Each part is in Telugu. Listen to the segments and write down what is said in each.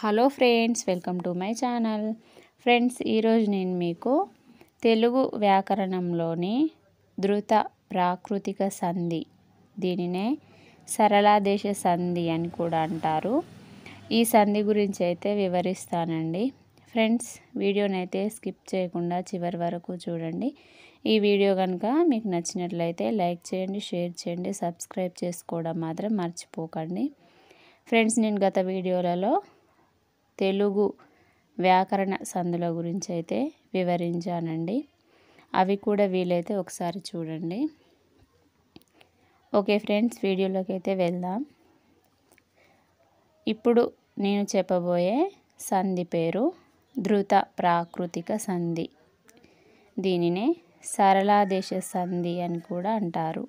hello friends welcome to my channel friends ఈరోజు నేను మీకు తెలుగు వ్యాకరణంలోని ద్రుత ప్రాకృతిక సంధి దీనినే సరళాదేశ సంధి అని కూడా అంటారు ఈ సంధి గురించి అయితే వివరిస్తానండి ఫ్రెండ్స్ వీడియోనైతే స్కిప్ చేయకుండా చివరి వరకు చూడండి ఈ వీడియో కనుక మీకు నచ్చినట్లయితే లైక్ చేయండి షేర్ చేయండి సబ్స్క్రైబ్ చేసుకోవడం మాత్రం మర్చిపోకండి ఫ్రెండ్స్ నేను గత వీడియోలలో తెలుగు వ్యాకరణ సందుల గురించి అయితే వివరించానండి అవి కూడా వీలైతే ఒకసారి చూడండి ఓకే ఫ్రెండ్స్ వీడియోలోకి అయితే వెళ్దాం ఇప్పుడు నేను చెప్పబోయే సంధి పేరు ధృత ప్రాకృతిక సంధి దీనినే సరళాదేశ సంధి అని కూడా అంటారు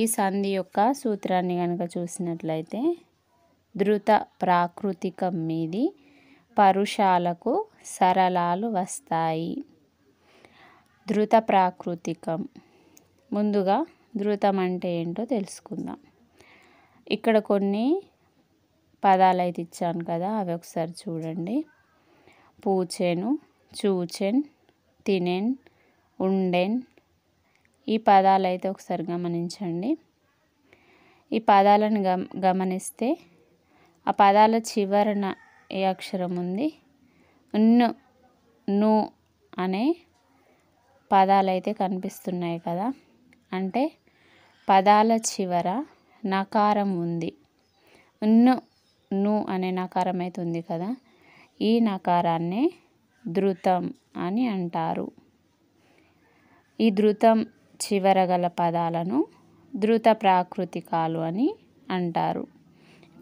ఈ సంధి యొక్క సూత్రాన్ని కనుక చూసినట్లయితే ధృత ప్రాకృతికం మీది పరుషాలకు సరళాలు వస్తాయి ధృత ప్రాకృతికం ముందుగా ధృతం అంటే ఏంటో తెలుసుకుందాం ఇక్కడ కొన్ని పదాలు అయితే ఇచ్చాను కదా అవి ఒకసారి చూడండి పూచెను చూచెన్ తినెన్ ఉండెన్ ఈ పదాలు అయితే ఒకసారి గమనించండి ఈ పదాలను గమనిస్తే ఆ పదాల చివరన ఏ అక్షరం ఉంది ను ను అనే పదాలైతే కనిపిస్తున్నాయి కదా అంటే పదాల చివర నకారం ఉంది ను ను అనే నకారం అయితే ఉంది కదా ఈ నకారాన్ని ధృతం అని అంటారు ఈ ధృతం చివర గల పదాలను ధృత ప్రాకృతికాలు అని అంటారు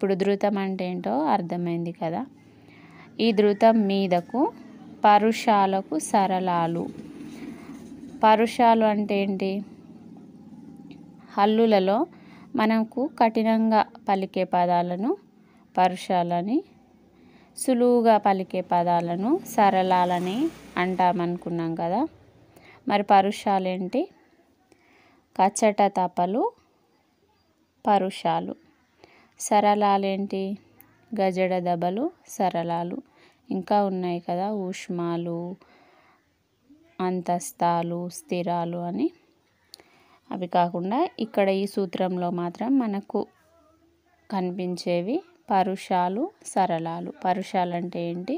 ఇప్పుడు ధృతం అంటే ఏంటో అర్థమైంది కదా ఈ ధృతం మీదకు పరుషాలకు సరళాలు పరుషాలు అంటే ఏంటి హల్లులలో మనకు కఠినంగా పలికే పదాలను పరుషాలని సులువుగా పలికే పదాలను సరళాలని అంటామనుకున్నాం కదా మరి పరుషాలేంటి కచ్చట తపలు పరుషాలు సరళాలేంటి గజడ దబలు సరళాలు ఇంకా ఉన్నాయి కదా ఊష్మాలు అంతస్తాలు స్థిరాలు అని అవి కాకుండా ఇక్కడ ఈ సూత్రంలో మాత్రం మనకు కనిపించేవి పరుషాలు సరళాలు పరుషాలు అంటే ఏంటి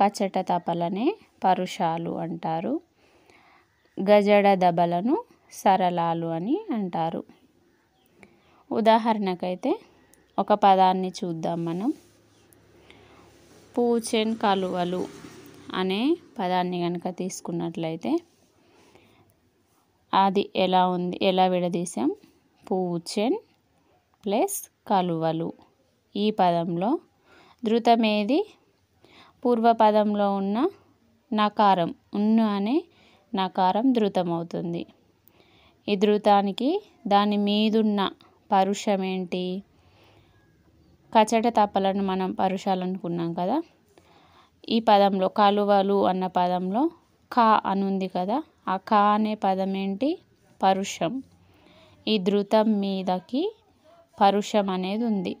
కచట తపలనే పరుషాలు అంటారు గజడ దబలను సరళాలు అని అంటారు ఉదాహరణకైతే ఒక పదాన్ని చూద్దాం మనం పూచెన్ కలువలు అనే పదాన్ని కనుక తీసుకున్నట్లయితే అది ఎలా ఉంది ఎలా విడదీసాం పూచెన్ ప్లస్ కలువలు ఈ పదంలో ధృతమేది పూర్వపదంలో ఉన్న నకారం ఉన్ను అనే నకారం ధృతమవుతుంది ఈ ధృతానికి దాని మీదున్న పరుషమేంటి కచట తప్పలను మనం పరుషాలనుకున్నాం కదా ఈ పదంలో కలువలు అన్న పదంలో కా అనుంది కదా ఆ కా అనే పదం ఏంటి పరుషం ఈ ధృతం మీదకి పరుషం అనేది ఉంది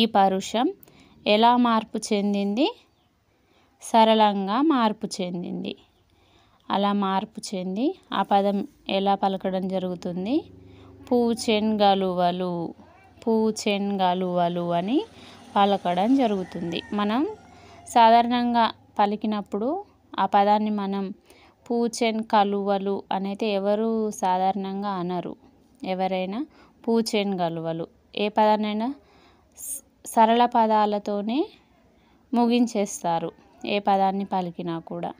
ఈ పరుషం ఎలా మార్పు చెందింది సరళంగా మార్పు చెందింది అలా మార్పు చెంది ఆ పదం ఎలా పలకడం జరుగుతుంది పూచెన్ గలువలు పూచెన్గా లువలు అని పలకడం జరుగుతుంది మనం సాధారణంగా పలికినప్పుడు ఆ పదాన్ని మనం పూచెన్ కలువలు అనేది ఎవరు సాధారణంగా అనరు ఎవరైనా పూచెన్ కలువలు ఏ పదాన్నైనా సరళ పదాలతోనే ముగించేస్తారు ఏ పదాన్ని పలికినా కూడా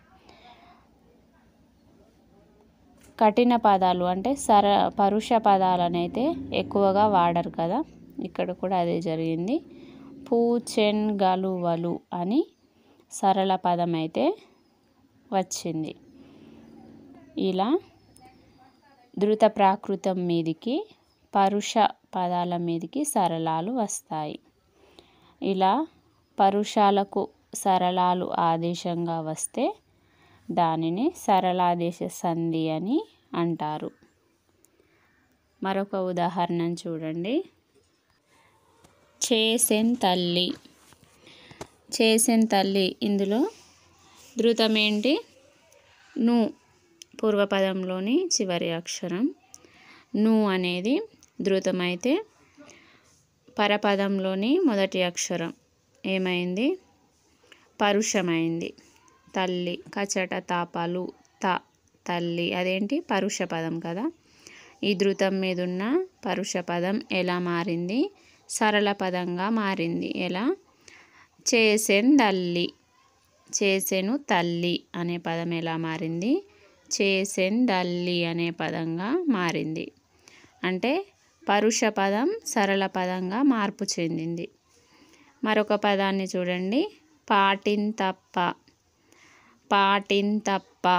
కఠిన పదాలు అంటే సర పరుష పదాలనైతే ఎక్కువగా వాడరు కదా ఇక్కడ కూడా అదే జరిగింది పూచెన్ గలువలు అని సరళ పదం అయితే వచ్చింది ఇలా ధృత ప్రాకృతం మీదికి పరుష పదాల మీదికి సరళాలు వస్తాయి ఇలా పరుషాలకు సరళాలు ఆదేశంగా వస్తే దానిని సరళాదేశ సంధి అని అంటారు మరొక ఉదాహరణ చూడండి చేసెన్ తల్లి చేసెన్ తల్లి ఇందులో ధృతం ఏంటి ను పూర్వపదంలోని చివరి అక్షరం ను అనేది ధృతమైతే పరపదంలోని మొదటి అక్షరం ఏమైంది పరుషమైంది తల్లి కచట తాపాలు త తల్లి అదేంటి పరుష పదం కదా ఈ ధృతం మీద ఉన్న పరుష పదం ఎలా మారింది సరళ పదంగా మారింది ఎలా దల్లి చేసెను తల్లి అనే పదం ఎలా మారింది దల్లి అనే పదంగా మారింది అంటే పరుష పదం సరళ పదంగా మార్పు చెందింది మరొక పదాన్ని చూడండి తప్ప తప్ప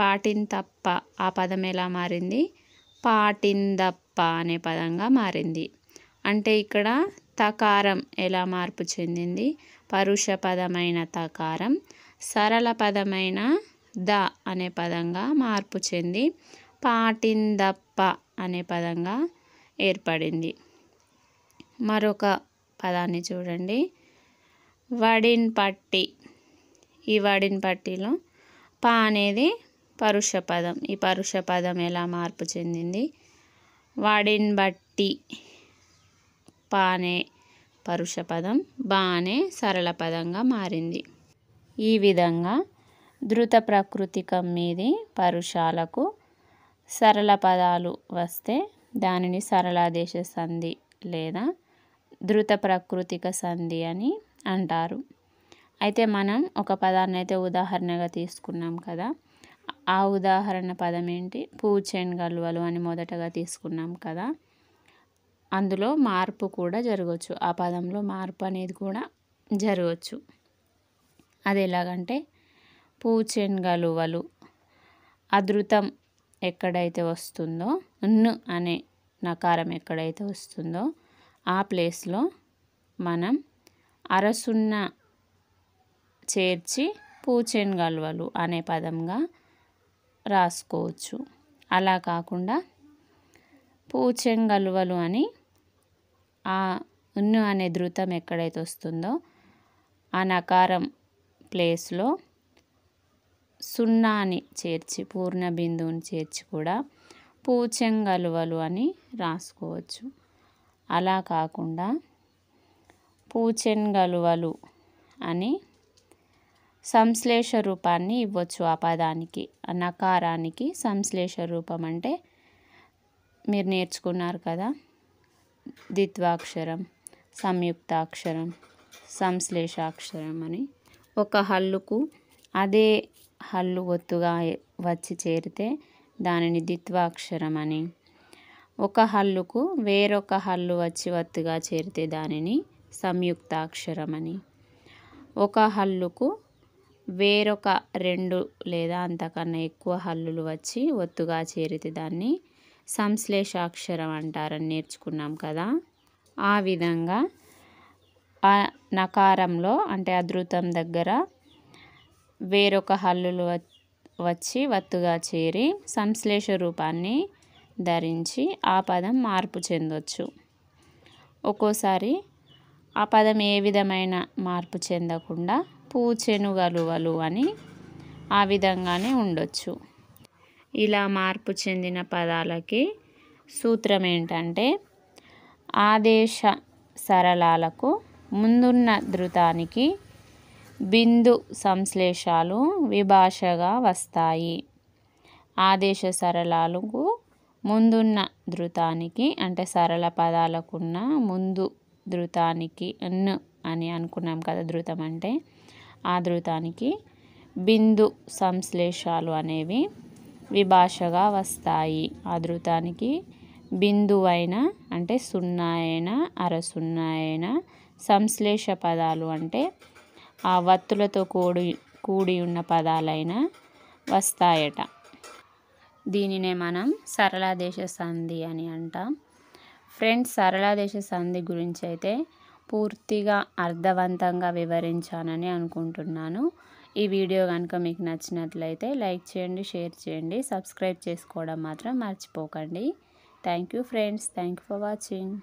పాటిన్ తప్ప ఆ పదం ఎలా మారింది పాటిందప్ప అనే పదంగా మారింది అంటే ఇక్కడ తకారం ఎలా మార్పు చెందింది పరుష పదమైన తకారం సరళ పదమైన ద అనే పదంగా మార్పు చెంది పాటిందప్ప అనే పదంగా ఏర్పడింది మరొక పదాన్ని చూడండి వడిన్ పట్టి ఈ వడిన్ పట్టిలో పా అనేది పరుష పదం ఈ పరుష పదం ఎలా మార్పు చెందింది వడిన్ బట్టి పానే పరుష పదం బానే సరళ పదంగా మారింది ఈ విధంగా ధృత ప్రకృతికం మీది పరుషాలకు సరళ పదాలు వస్తే దానిని సరళాదేశ సంధి లేదా ధృత ప్రకృతిక సంధి అని అంటారు అయితే మనం ఒక పదాన్ని అయితే ఉదాహరణగా తీసుకున్నాం కదా ఆ ఉదాహరణ పదం ఏంటి పూచెన్ గల్వలు అని మొదటగా తీసుకున్నాం కదా అందులో మార్పు కూడా జరగవచ్చు ఆ పదంలో మార్పు అనేది కూడా జరగవచ్చు అది ఎలాగంటే పూచెన్గలువలు అదృతం ఎక్కడైతే వస్తుందో న్ అనే నకారం ఎక్కడైతే వస్తుందో ఆ ప్లేస్లో మనం అరసున్న చేర్చి గలువలు అనే పదంగా రాసుకోవచ్చు అలా కాకుండా పూచెంగల్వలు అని ఆ ఉన్ను అనే ధృతం ఎక్కడైతే వస్తుందో ఆ నకారం ప్లేస్లో సున్నాని చేర్చి పూర్ణ బిందువుని చేర్చి కూడా పూచెంగలువలు అని రాసుకోవచ్చు అలా కాకుండా పూచెంగలువలు అని సంశ్లేష రూపాన్ని ఇవ్వచ్చు ఆ పదానికి నకారానికి సంశ్లేష రూపం అంటే మీరు నేర్చుకున్నారు కదా ద్విత్వాక్షరం సంయుక్తాక్షరం సంశ్లేషాక్షరం అని ఒక హల్లుకు అదే హల్లు ఒత్తుగా వచ్చి చేరితే దానిని ద్విత్వాక్షరం అని ఒక హల్లుకు వేరొక హల్లు వచ్చి ఒత్తుగా చేరితే దానిని సంయుక్తాక్షరం అని ఒక హల్లుకు వేరొక రెండు లేదా అంతకన్నా ఎక్కువ హల్లులు వచ్చి ఒత్తుగా చేరితే దాన్ని సంశ్లేషాక్షరం అంటారని నేర్చుకున్నాం కదా ఆ విధంగా ఆ నకారంలో అంటే అదృతం దగ్గర వేరొక హల్లులు వచ్చి వత్తుగా చేరి సంశ్లేష రూపాన్ని ధరించి ఆ పదం మార్పు చెందొచ్చు ఒక్కోసారి ఆ పదం ఏ విధమైన మార్పు చెందకుండా పూచెనుగలువలు అని ఆ విధంగానే ఉండొచ్చు ఇలా మార్పు చెందిన పదాలకి సూత్రం ఏంటంటే ఆదేశ సరళాలకు ముందున్న ధృతానికి బిందు సంశ్లేషాలు విభాషగా వస్తాయి ఆదేశ సరళాలకు ముందున్న ధృతానికి అంటే సరళ పదాలకున్న ముందు ధృతానికి అన్ అని అనుకున్నాం కదా ధృతం అంటే ఆ ధృతానికి బిందు సంశ్లేషాలు అనేవి విభాషగా వస్తాయి ఆదృతానికి బిందువైన అంటే సున్నా అయినా అర సున్నా అయినా సంశ్లేష పదాలు అంటే ఆ వత్తులతో కూడి కూడి ఉన్న పదాలైనా వస్తాయట దీనినే మనం సరళాదేశ సంధి అని అంటాం ఫ్రెండ్స్ సరళాదేశ సంధి గురించి అయితే పూర్తిగా అర్థవంతంగా వివరించానని అనుకుంటున్నాను ఈ వీడియో కనుక మీకు నచ్చినట్లయితే లైక్ చేయండి షేర్ చేయండి సబ్స్క్రైబ్ చేసుకోవడం మాత్రం మర్చిపోకండి thank friends thank for watching